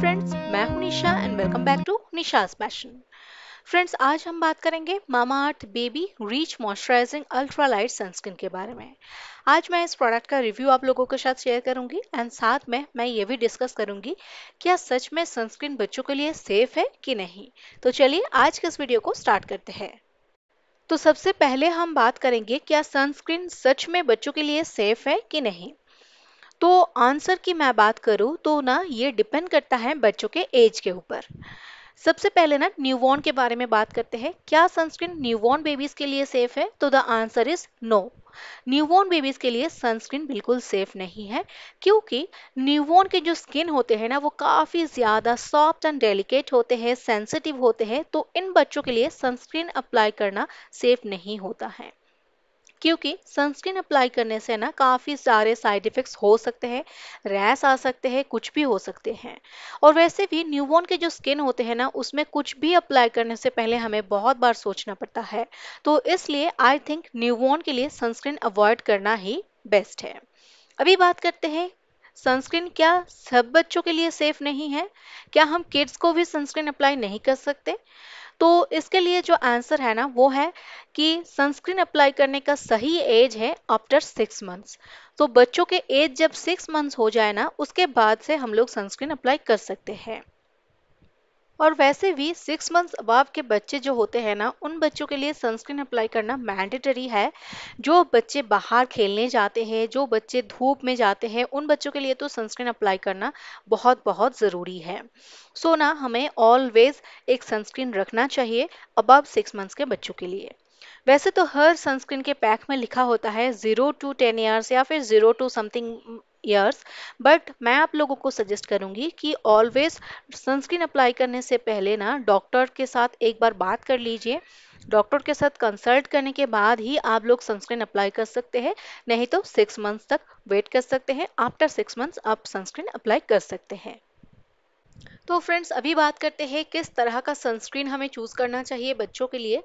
friends मैं हूं Nisha and welcome back to Nisha's fashion friends आज हम बात करेंगे Mamaearth baby rich moisturising ultralight sunscreen के बारे में आज मैं इस प्रोडक्ट का रिव्यू आप लोगों के साथ शेयर करूंगी एंड साथ में मैं ये भी डिस्कस करूंगी क्या सच में सनस्क्रीन बच्चों के लिए सेफ है कि नहीं तो चलिए आज के इस वीडियो को स्टार्ट करते हैं तो सबसे पहले हम बात करेंगे क्या सनस्क्रीन सच में बच्चों के लिए सेफ है कि नहीं तो आंसर की मैं बात करूँ तो ना ये डिपेंड करता है बच्चों के एज के ऊपर सबसे पहले ना न्यूबॉर्न के बारे में बात करते हैं क्या सनस्क्रीन न्यूबॉर्न बेबीज के लिए सेफ है तो the answer is no newborn babies के लिए सनस्क्रीन बिल्कुल सेफ नहीं है क्योंकि न्यूबॉर्न के जो स्किन होते हैं ना वो काफ़ी ज़्यादा सॉफ्ट एंड डेलिकेट होते हैं सेंसिटिव होते हैं तो इन बच्चों के लिए सनस्क्रीन अप्लाई करना सेफ नहीं होता है क्योंकि सनस्क्रीन अप्लाई करने से ना काफ़ी सारे साइड इफ़ेक्ट्स हो सकते हैं रैस आ सकते हैं कुछ भी हो सकते हैं और वैसे भी न्यूबॉर्न के जो स्किन होते हैं ना उसमें कुछ भी अप्लाई करने से पहले हमें बहुत बार सोचना पड़ता है तो इसलिए आई थिंक न्यूबॉर्न के लिए सनस्क्रीन अवॉइड करना ही बेस्ट है अभी बात करते हैं सनस्क्रीन क्या सब बच्चों के लिए सेफ नहीं है क्या हम किड्स को भी सनस्क्रीन अप्लाई नहीं कर सकते तो इसके लिए जो आंसर है ना वो है कि सनस्क्रीन अप्लाई करने का सही एज है आफ्टर सिक्स मंथ्स तो बच्चों के एज जब सिक्स मंथ्स हो जाए ना उसके बाद से हम लोग सनस्क्रीन अप्लाई कर सकते हैं और वैसे भी सिक्स मंथ्स अबाव के बच्चे जो होते हैं ना उन बच्चों के लिए सनस्क्रीन अप्लाई करना मैंडेटरी है जो बच्चे बाहर खेलने जाते हैं जो बच्चे धूप में जाते हैं उन बच्चों के लिए तो सनस्क्रीन अप्लाई करना बहुत बहुत ज़रूरी है सो so ना हमें ऑलवेज़ एक सनस्क्रीन रखना चाहिए अबाव सिक्स मंथ्स के बच्चों के लिए वैसे तो हर सनस्क्रीन के पैक में लिखा होता है ज़ीरो टू टेन ईयर्स या फिर zero to something years but मैं आप लोगों को सजेस्ट करूंगी कि ऑलवेज सनस्क्रीन अप्लाई करने से पहले ना डॉक्टर के साथ एक बार बात कर लीजिए डॉक्टर के साथ कंसल्ट करने के बाद ही आप लोग सनस्क्रीन अप्लाई कर सकते हैं नहीं तो सिक्स मंथ्स तक वेट कर सकते हैं आफ्टर सिक्स मंथ्स आप सनस्क्रीन अप्लाई कर सकते हैं तो फ्रेंड्स अभी बात करते हैं किस तरह का सनस्क्रीन हमें चूज़ करना चाहिए बच्चों के लिए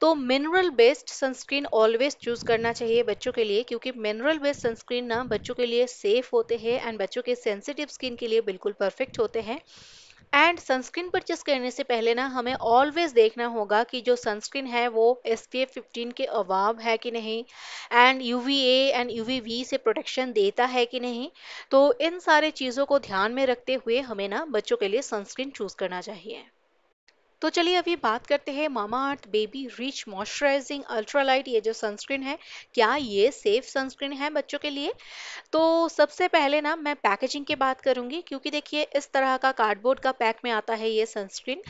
तो mineral based sunscreen always choose करना चाहिए बच्चों के लिए क्योंकि मिनरल बेस्ड सनस्क्रीन ना बच्चों के लिए सेफ होते हैं एंड बच्चों के सेंसिटिव स्किन के लिए बिल्कुल परफेक्ट होते हैं एंड सनस्क्रीन परचेस करने से पहले ना हमें ऑलवेज देखना होगा कि जो सनस्क्रीन है वो एस पी एफ फिफ्टीन के अवाब है कि नहीं and U V A and U V V से प्रोटेक्शन देता है कि नहीं तो इन सारे चीज़ों को ध्यान में रखते हुए हमें ना बच्चों के लिए सनस्क्रीन चूज़ करना चाहिए तो चलिए अभी बात करते हैं Mamaearth baby rich moisturising ultralight ये जो सनस्क्रीन है क्या ये सेफ सनस्क्रीन है बच्चों के लिए तो सबसे पहले ना मैं पैकेजिंग की बात करूँगी क्योंकि देखिए इस तरह का कार्डबोर्ड का पैक में आता है ये सनस्क्रीन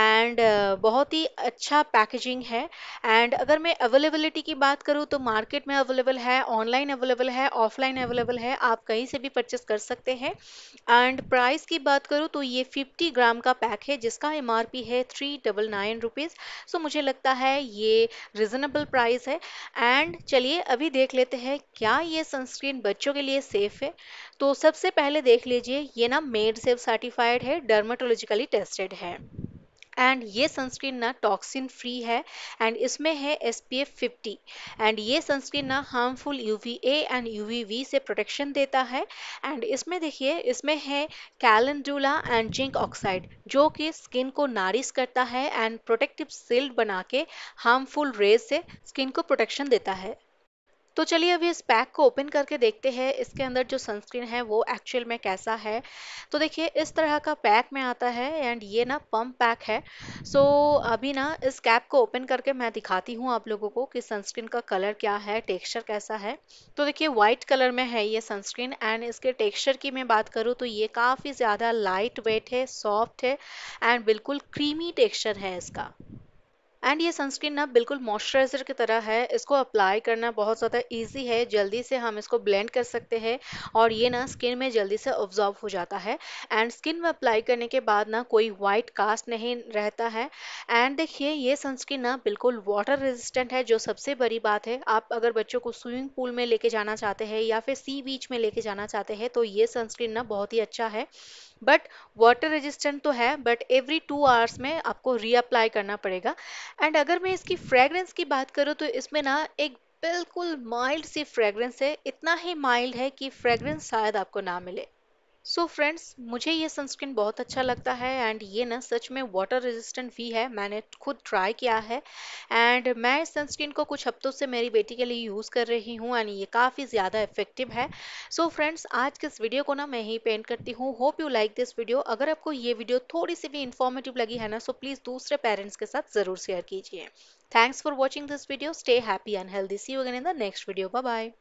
एंड बहुत ही अच्छा पैकेजिंग है एंड अगर मैं अवेलेबिलिटी की बात करूँ तो मार्केट में अवेलेबल है ऑनलाइन अवेलेबल है ऑफलाइन अवेलेबल है आप कहीं से भी परचेस कर सकते हैं एंड प्राइस की बात करूँ तो ये फिफ्टी ग्राम का पैक है जिसका एम है three three double nine rupees so मुझे लगता है ये रिजनेबल प्राइस है एंड चलिए अभी देख लेते हैं क्या ये सनस्क्रीन बच्चों के लिए सेफ़ है तो सबसे पहले देख लीजिए ये ना मेड सेफ सर्टिफाइड है डर्माटोलॉजिकली टेस्टेड है एंड ये सनस्क्रीन ना टॉक्सिन फ्री है एंड इसमें है S P F fifty and ये सनस्क्रीन ना harmful U V A and U V V से प्रोटेक्शन देता है एंड इसमें देखिए इसमें है कैलेंडूला एंड जिंक ऑक्साइड जो कि स्किन को नारिश करता है एंड प्रोटेक्टिव सिल्ड बना के हार्मफुल रेज से स्किन को प्रोटेक्शन देता है तो चलिए अभी इस पैक को ओपन करके देखते हैं इसके अंदर जो सनस्क्रीन है वो एक्चुअल में कैसा है तो देखिए इस तरह का पैक में आता है एंड ये ना पम्प पैक है सो so, अभी ना इस कैप को ओपन करके मैं दिखाती हूँ आप लोगों को कि सनस्क्रीन का कलर क्या है टेक्स्चर कैसा है तो देखिए वाइट कलर में है ये सनस्क्रीन एंड इसके टेक्स्चर की मैं बात करूँ तो ये काफ़ी ज़्यादा लाइट वेट है सॉफ्ट है एंड बिल्कुल क्रीमी टेक्स्चर है इसका एंड ये सनस्क्रीन ना बिल्कुल मॉइस्चराइजर की तरह है इसको अप्लाई करना बहुत ज़्यादा ईजी है जल्दी से हम इसको ब्लेंड कर सकते हैं और ये ना स्किन में जल्दी से ऑब्जॉर्व हो जाता है एंड स्किन में अप्लाई करने के बाद ना कोई वाइट कास्ट नहीं रहता है एंड देखिए ये सनस्क्रीन ना बिल्कुल वाटर रेजिस्टेंट है जो सबसे बड़ी बात है आप अगर बच्चों को स्विमिंग पूल में लेके जाना चाहते हैं या फिर सी बीच में लेके जाना चाहते हैं तो ये सनस्क्रीन ना बहुत ही अच्छा है बट वाटर रेजिस्टेंट तो है बट एवरी टू आवर्स में आपको रीअप्लाई करना पड़ेगा एंड अगर मैं इसकी फ्रेगरेंस की बात करूँ तो इसमें ना एक बिल्कुल माइल्ड सी फ्रेगरेंस है इतना ही माइल्ड है कि फ्रेगरेंस शायद आपको ना मिले सो so फ्रेंड्स मुझे ये सनस्क्रीन बहुत अच्छा लगता है एंड ये ना सच में वाटर रेजिस्टेंट भी है मैंने खुद ट्राई किया है एंड मैं इस सनस्क्रीन को कुछ हफ्तों से मेरी बेटी के लिए यूज़ कर रही हूँ एंड ये काफ़ी ज़्यादा इफेक्टिव है सो so फ्रेंड्स आज के इस वीडियो को ना मैं ही पेंट करती हूँ hope you like this video अगर आपको ये वीडियो थोड़ी सी भी इन्फॉर्मेटिव लगी है ना सो प्लीज़ दूसरे पेरेंट्स के साथ ज़रूर शेयर कीजिए thanks for watching this video stay happy and healthy see you again in the next video bye